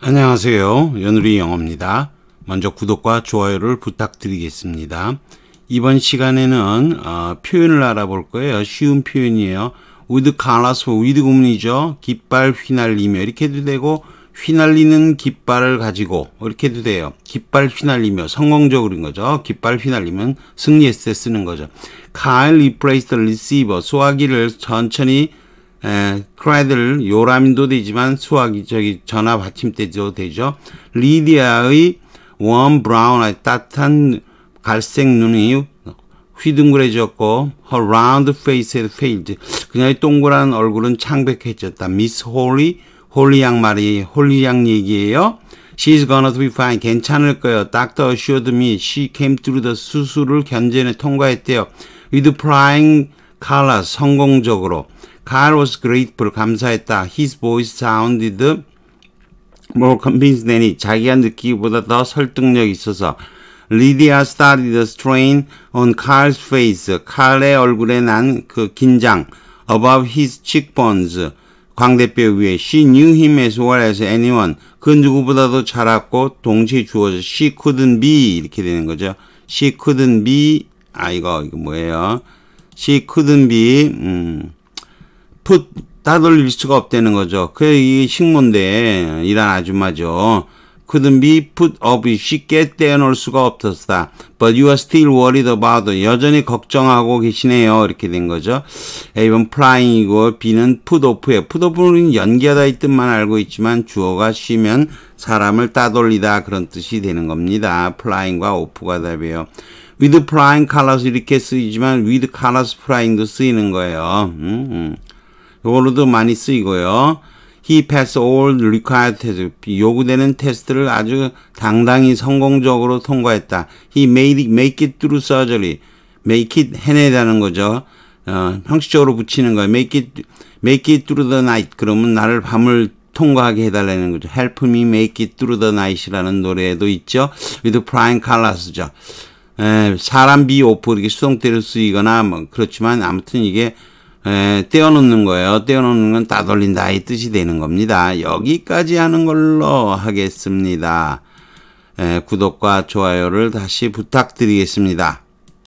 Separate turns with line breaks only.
안녕하세요. 연우리 영어입니다. 먼저 구독과 좋아요를 부탁드리겠습니다. 이번 시간에는 어, 표현을 알아볼 거예요. 쉬운 표현이에요. with 갈라서 with 구문이죠. 깃발 휘날리며 이렇게 도 되고 휘날리는 깃발을 가지고 이렇게 도 돼요. 깃발 휘날리며 성공적으로인 거죠. 깃발 휘날리면 승리했을 때 쓰는 거죠. Kyle replaced the receiver. 소화기를 천천히 에, 예, 크라이들 요람도 되지만 수학이 저기 전화 받침대도 되죠. 리디아의 원 브라운 의 따뜻한 갈색 눈이 휘둥그레졌고 h 라운드 페이스 d f a c 그녀의 동그란 얼굴은 창백해졌다. 미스 홀리 홀리 양말이 홀리 양 얘기예요. She's gonna be fine. 괜찮을 거예요. Doctor assured me she came through the 수술을 견제에 통과했대요. With flying colors 성공적으로. Carl was grateful. 감사했다. His voice sounded more convinced than it. 자기가 느끼기보다 더 설득력이 있어서. Lydia started the strain on Carl's face. 칼의 얼굴에 난 그 긴장. Above his cheekbones. 광대뼈 위에. She knew him as well as anyone. 그 누구보다도 잘 알았고 동시에 주어져. She couldn't be 이렇게 되는 거죠. She couldn't be 아 이거 이거 뭐예요? She couldn't be 음. 풋 따돌릴 수가 없다는 거죠. 그 이 식문데 이란 아줌마죠. couldn't be put up 쉽게 떼어놓을 수가 없었다. But you are still worried about 여전히 걱정하고 계시네요. 이렇게 된 거죠. A번 flying이고 B는 put off예요. put off는 연기하다 이 뜻만 알고 있지만 주어가 쉬면 사람을 따돌리다 그런 뜻이 되는 겁니다. flying과 off가 답이에요. with flying colors 이렇게 쓰이지만 with colors flying도 쓰이는 거예요. 음, 음. 요걸로도 많이 쓰이고요. He passed all required tests. 요구되는 테스트를 아주 당당히 성공적으로 통과했다. He made it, make it through surgery. make it 해내다는 거죠. 어, 형식적으로 붙이는 거예요. make it, make it through the night. 그러면 나를 밤을 통과하게 해달라는 거죠. Help me make it through the night이라는 노래도 있죠. with Brian Callas죠. 에, 사람 비 오프 이렇게 수동태로 쓰이거나 뭐 그렇지만 아무튼 이게 에, 떼어놓는 거예요. 떼어놓는 건다 돌린다 이 뜻이 되는 겁니다. 여기까지 하는 걸로 하겠습니다. 에, 구독과 좋아요를 다시 부탁드리겠습니다.